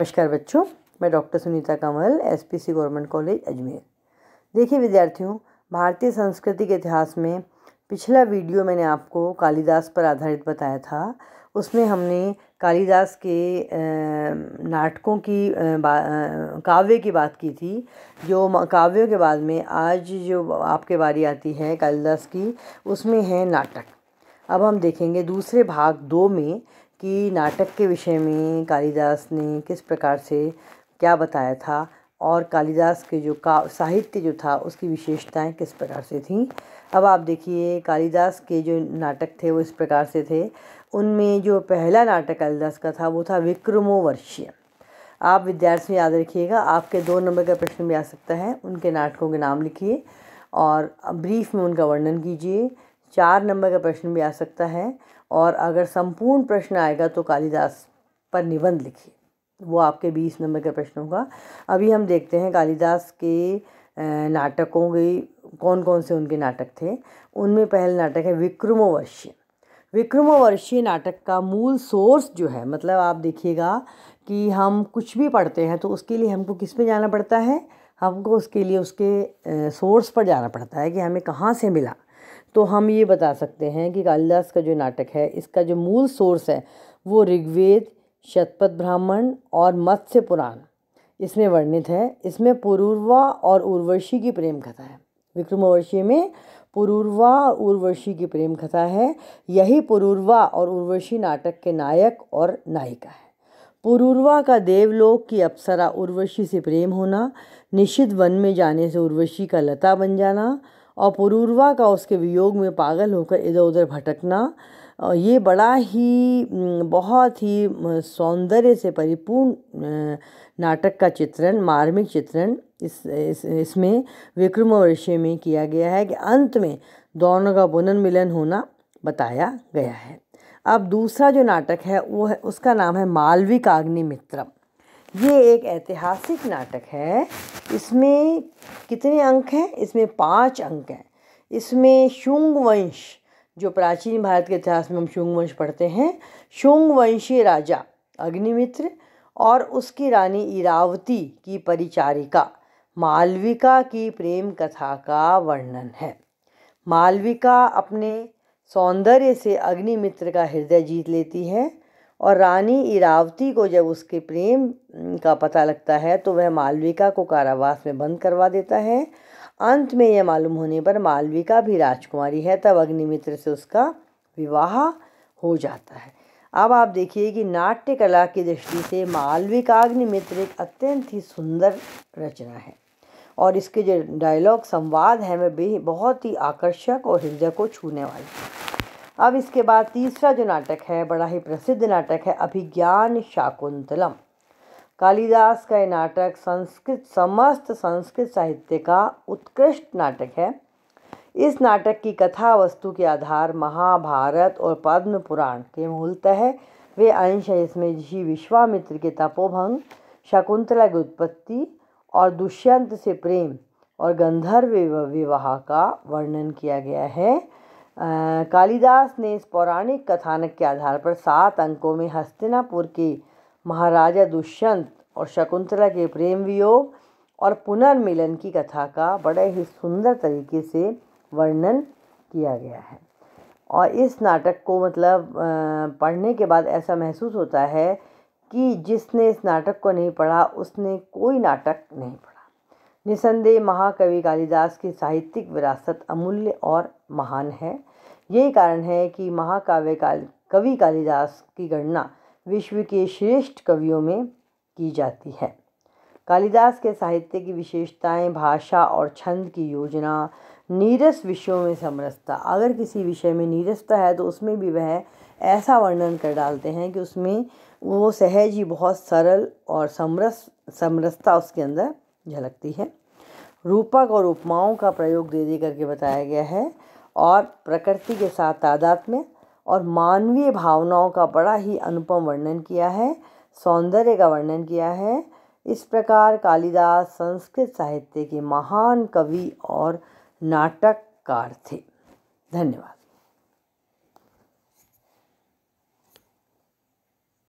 नमस्कार बच्चों मैं doctor Sunita Kanwal SPC government college Ajmer देखिए विद्यार्थियों भारतीय संस्कृति के इतिहास में पिछला वीडियो मैंने आपको कालिदास पर आधारित बताया था उसमें हमने कालिदास के नाटकों की काव्य की बात की थी जो काव्यों के बाद में आज जो आपके बारी आती है कालिदास की उसमें है नाटक अब हम देखेंगे दूसरे भाग दो में कि नाटक के विषय में कालिदास ने किस प्रकार से क्या बताया था और कालिदास के जो का साहित्य जो था उसकी विशेषताएं किस प्रकार से थीं अब आप देखिए कालिदास के जो नाटक थे वो इस प्रकार से थे उनमें जो पहला नाटक कालिदास का था वो था विक्रमोवर्षीय आप विद्यार्थी याद रखिएगा आपके दो नंबर का प्रश्न भी आ सकता है उनके नाटकों के नाम लिखिए और ब्रीफ में उनका वर्णन कीजिए चार नंबर का प्रश्न भी आ सकता है और अगर संपूर्ण प्रश्न आएगा तो कालिदास पर निबंध लिखिए वो आपके बीस नंबर के प्रश्न होगा अभी हम देखते हैं कालिदास के नाटकों के कौन कौन से उनके नाटक थे उनमें पहला नाटक है विक्रमोवर्षीय विक्रमोवर्षीय नाटक का मूल सोर्स जो है मतलब आप देखिएगा कि हम कुछ भी पढ़ते हैं तो उसके लिए हमको किस पे जाना पड़ता है हमको उसके लिए उसके सोर्स पर जाना पड़ता है कि हमें कहाँ से मिला तो हम ये बता सकते हैं कि कालिदास का जो नाटक है इसका जो मूल सोर्स है वो ऋग्वेद शतपथ ब्राह्मण और मत्स्य पुराण इसमें वर्णित है इसमें पुरूर्वा और उर्वशी की प्रेम कथा है विक्रमवर्षी में पुरूर्वा और उर्वशी की प्रेम कथा है यही पुरूर्वा और उर्वशी नाटक के नायक और नायिका है पुरूर्वा का देवलोक की अप्सरा उर्वशी से प्रेम होना निश्चित वन में जाने से उर्वशी का लता बन जाना और पुरूरवा का उसके वियोग में पागल होकर इधर उधर भटकना ये बड़ा ही बहुत ही सौंदर्य से परिपूर्ण नाटक का चित्रण मार्मिक चित्रण इस इसमें इस विक्रम ऋषि में किया गया है कि अंत में दोनों का पुनर्मिलन मिलन होना बताया गया है अब दूसरा जो नाटक है वो है उसका नाम है मालविकाग्नि मित्रम ये एक ऐतिहासिक नाटक है इसमें कितने अंक हैं इसमें पाँच अंक हैं इसमें शुंग वंश जो प्राचीन भारत के इतिहास में हम शुंग वंश पढ़ते हैं शुंग वंशी राजा अग्निमित्र और उसकी रानी इरावती की परिचारिका मालविका की प्रेम कथा का वर्णन है मालविका अपने सौंदर्य से अग्निमित्र का हृदय जीत लेती है और रानी इरावती को जब उसके प्रेम का पता लगता है तो वह मालविका को कारावास में बंद करवा देता है अंत में यह मालूम होने पर मालविका भी राजकुमारी है तब अग्निमित्र से उसका विवाह हो जाता है अब आप देखिए कि नाट्य कला की दृष्टि से मालविका अग्निमित्र एक अत्यंत ही सुंदर रचना है और इसके जो डायलॉग संवाद हैं वे बहुत ही आकर्षक और हृदय को छूने वाले हैं अब इसके बाद तीसरा जो नाटक है बड़ा ही प्रसिद्ध नाटक है अभिज्ञान शाकुंतलम कालिदास का ये नाटक संस्कृत समस्त संस्कृत साहित्य का उत्कृष्ट नाटक है इस नाटक की कथा वस्तु के आधार महाभारत और पद्म पुराण के मूलतः वे अंश है इसमें जी विश्वामित्र के तपोभंग शकुंतला की उत्पत्ति और दुष्यंत से प्रेम और गंधर्व विवाह का वर्णन किया गया है कालिदास ने इस पौराणिक कथानक के आधार पर सात अंकों में हस्तिनापुर के महाराजा दुष्यंत और शकुंतला के प्रेम वियोग और पुनर्मिलन की कथा का बड़े ही सुंदर तरीके से वर्णन किया गया है और इस नाटक को मतलब पढ़ने के बाद ऐसा महसूस होता है कि जिसने इस नाटक को नहीं पढ़ा उसने कोई नाटक नहीं पढ़ा निसंदेह महाकवि कालिदास की साहित्यिक विरासत अमूल्य और महान है यही कारण है कि महाकाव्य काल कवि कालिदास की गणना विश्व के श्रेष्ठ कवियों में की जाती है कालिदास के साहित्य की विशेषताएं भाषा और छंद की योजना नीरस विषयों में समरसता अगर किसी विषय में नीरसता है तो उसमें भी वह ऐसा वर्णन कर डालते हैं कि उसमें वो सहज ही बहुत सरल और समरस समरसता उसके अंदर झलकती है रूपक और उपमाओं का प्रयोग दे दे करके बताया गया है और प्रकृति के साथ तादात में और मानवीय भावनाओं का बड़ा ही अनुपम वर्णन किया है सौंदर्य का वर्णन किया है इस प्रकार कालिदास संस्कृत साहित्य के महान कवि और नाटककार थे धन्यवाद